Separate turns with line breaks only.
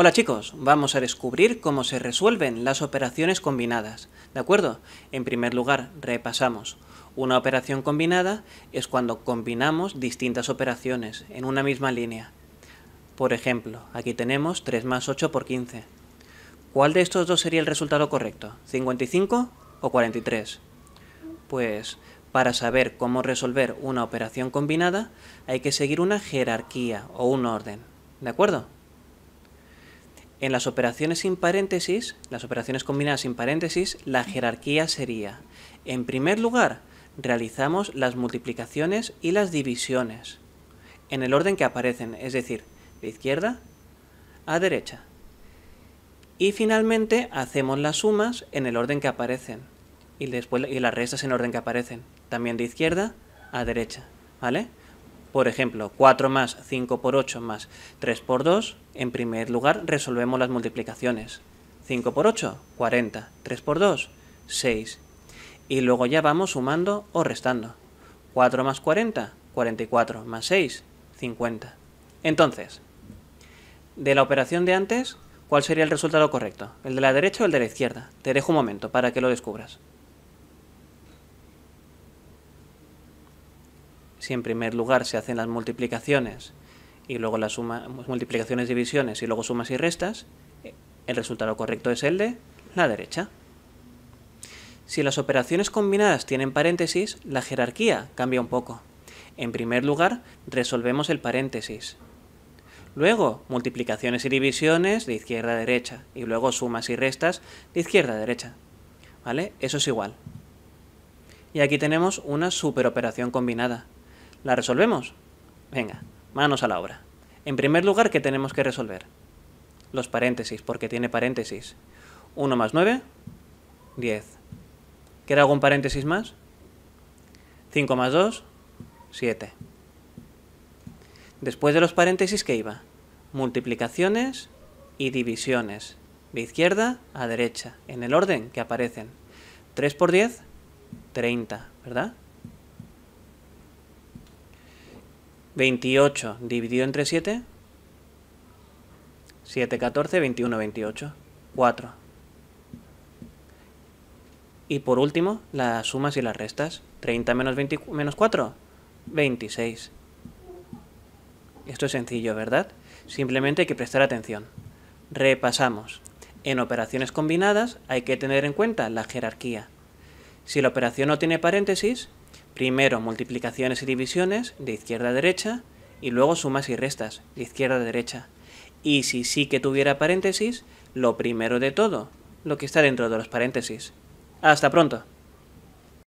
Hola chicos, vamos a descubrir cómo se resuelven las operaciones combinadas. ¿De acuerdo? En primer lugar, repasamos. Una operación combinada es cuando combinamos distintas operaciones en una misma línea. Por ejemplo, aquí tenemos 3 más 8 por 15. ¿Cuál de estos dos sería el resultado correcto? ¿55 o 43? Pues para saber cómo resolver una operación combinada hay que seguir una jerarquía o un orden. ¿De acuerdo? En las operaciones sin paréntesis, las operaciones combinadas sin paréntesis, la jerarquía sería, en primer lugar, realizamos las multiplicaciones y las divisiones en el orden que aparecen, es decir, de izquierda a derecha. Y finalmente hacemos las sumas en el orden que aparecen y, después, y las restas en el orden que aparecen, también de izquierda a derecha, ¿vale? Por ejemplo, 4 más 5 por 8 más 3 por 2. En primer lugar, resolvemos las multiplicaciones. 5 por 8, 40. 3 por 2, 6. Y luego ya vamos sumando o restando. 4 más 40, 44 más 6, 50. Entonces, de la operación de antes, ¿cuál sería el resultado correcto? ¿El de la derecha o el de la izquierda? Te dejo un momento para que lo descubras. si en primer lugar se hacen las multiplicaciones y luego las sumas, multiplicaciones, divisiones y luego sumas y restas, el resultado correcto es el de la derecha. Si las operaciones combinadas tienen paréntesis, la jerarquía cambia un poco. En primer lugar, resolvemos el paréntesis. Luego, multiplicaciones y divisiones de izquierda a derecha. Y luego sumas y restas de izquierda a derecha. ¿Vale? Eso es igual. Y aquí tenemos una superoperación combinada. ¿La resolvemos? Venga, manos a la obra. En primer lugar, ¿qué tenemos que resolver? Los paréntesis, porque tiene paréntesis. 1 más 9, 10. ¿Queda algún paréntesis más? 5 más 2, 7. Después de los paréntesis, ¿qué iba? Multiplicaciones y divisiones, de izquierda a derecha, en el orden que aparecen. 3 por 10, 30, ¿verdad? 28 dividido entre 7. 7, 14, 21, 28. 4. Y por último, las sumas y las restas. 30 menos, 20, menos 4, 26. Esto es sencillo, ¿verdad? Simplemente hay que prestar atención. Repasamos. En operaciones combinadas hay que tener en cuenta la jerarquía. Si la operación no tiene paréntesis, Primero multiplicaciones y divisiones de izquierda a derecha y luego sumas y restas de izquierda a derecha. Y si sí que tuviera paréntesis, lo primero de todo, lo que está dentro de los paréntesis. Hasta pronto.